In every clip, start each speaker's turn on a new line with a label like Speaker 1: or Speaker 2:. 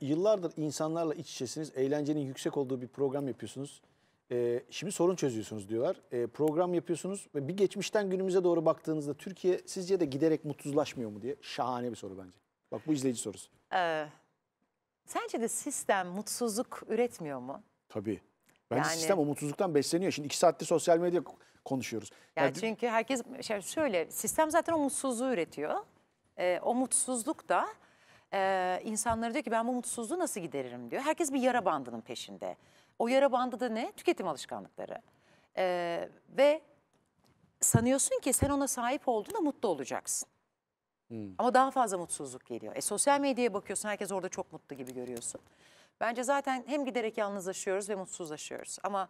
Speaker 1: yıllardır insanlarla iç içesiniz. Eğlencenin yüksek olduğu bir program yapıyorsunuz. E, şimdi sorun çözüyorsunuz diyorlar. E, program yapıyorsunuz ve bir geçmişten günümüze doğru baktığınızda Türkiye sizce de giderek mutsuzlaşmıyor mu diye şahane bir soru bence. Bak bu izleyici sorusu.
Speaker 2: Ee, sence de sistem mutsuzluk üretmiyor mu?
Speaker 1: Tabii. Bence yani, sistem umutsuzluktan besleniyor. Şimdi iki saatte sosyal medya konuşuyoruz. Yani, yani
Speaker 2: çünkü herkes şey, şöyle sistem zaten umutsuzluğu üretiyor. Ee, o mutsuzluk da e, insanlara diyor ki ben bu mutsuzluğu nasıl gideririm diyor. Herkes bir yara bandının peşinde. O yara bandı da ne? Tüketim alışkanlıkları. E, ve sanıyorsun ki sen ona sahip olduğunda mutlu olacaksın. Hmm. Ama daha fazla mutsuzluk geliyor. E, sosyal medyaya bakıyorsun herkes orada çok mutlu gibi görüyorsun. Bence zaten hem giderek yalnızlaşıyoruz ve mutsuzlaşıyoruz. Ama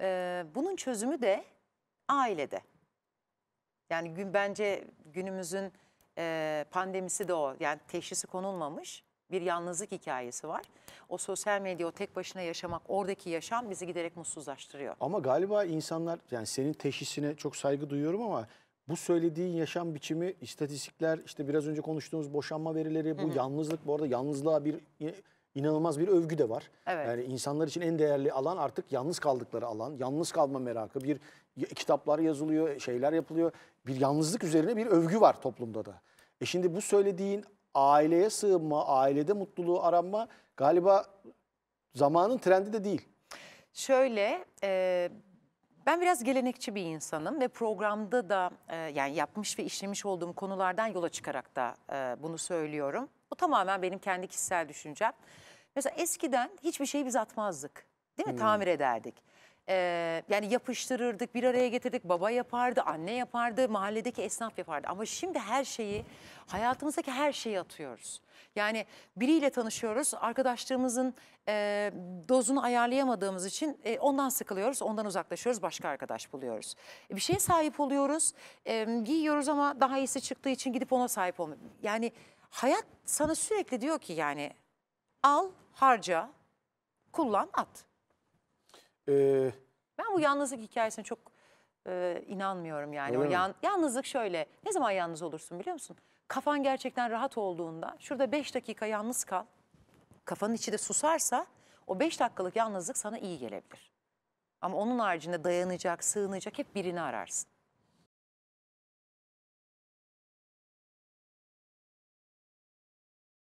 Speaker 2: e, bunun çözümü de ailede. Yani gün bence günümüzün e, pandemisi de o. Yani teşhisi konulmamış bir yalnızlık hikayesi var. O sosyal medya, o tek başına yaşamak, oradaki yaşam bizi giderek mutsuzlaştırıyor.
Speaker 1: Ama galiba insanlar yani senin teşhisine çok saygı duyuyorum ama bu söylediğin yaşam biçimi, istatistikler, işte biraz önce konuştuğumuz boşanma verileri, bu Hı -hı. yalnızlık bu arada yalnızlığa bir inanılmaz bir övgü de var. Evet. Yani insanlar için en değerli alan artık yalnız kaldıkları alan. Yalnız kalma merakı. Bir kitaplar yazılıyor, şeyler yapılıyor. Bir yalnızlık üzerine bir övgü var toplumda da. E şimdi bu söylediğin aileye sığınma, ailede mutluluğu aranma galiba zamanın trendi de değil.
Speaker 2: Şöyle, e, ben biraz gelenekçi bir insanım ve programda da e, yani yapmış ve işlemiş olduğum konulardan yola çıkarak da e, bunu söylüyorum. Bu tamamen benim kendi kişisel düşüncem. Mesela eskiden hiçbir şeyi biz atmazdık. Değil mi? Hmm. Tamir ederdik. Ee, yani yapıştırırdık, bir araya getirdik. Baba yapardı, anne yapardı, mahalledeki esnaf yapardı. Ama şimdi her şeyi, hayatımızdaki her şeyi atıyoruz. Yani biriyle tanışıyoruz, arkadaşlığımızın e, dozunu ayarlayamadığımız için e, ondan sıkılıyoruz, ondan uzaklaşıyoruz, başka arkadaş buluyoruz. E, bir şeye sahip oluyoruz, e, giyiyoruz ama daha iyisi çıktığı için gidip ona sahip olmuyoruz. Yani hayat sana sürekli diyor ki yani al, harca, kullan, at. Ee, ben bu yalnızlık hikayesine çok e, inanmıyorum yani. O yan, yalnızlık şöyle, ne zaman yalnız olursun biliyor musun? Kafan gerçekten rahat olduğunda, şurada beş dakika yalnız kal, kafanın içi de susarsa o beş dakikalık yalnızlık sana iyi gelebilir. Ama onun haricinde dayanacak, sığınacak hep birini ararsın.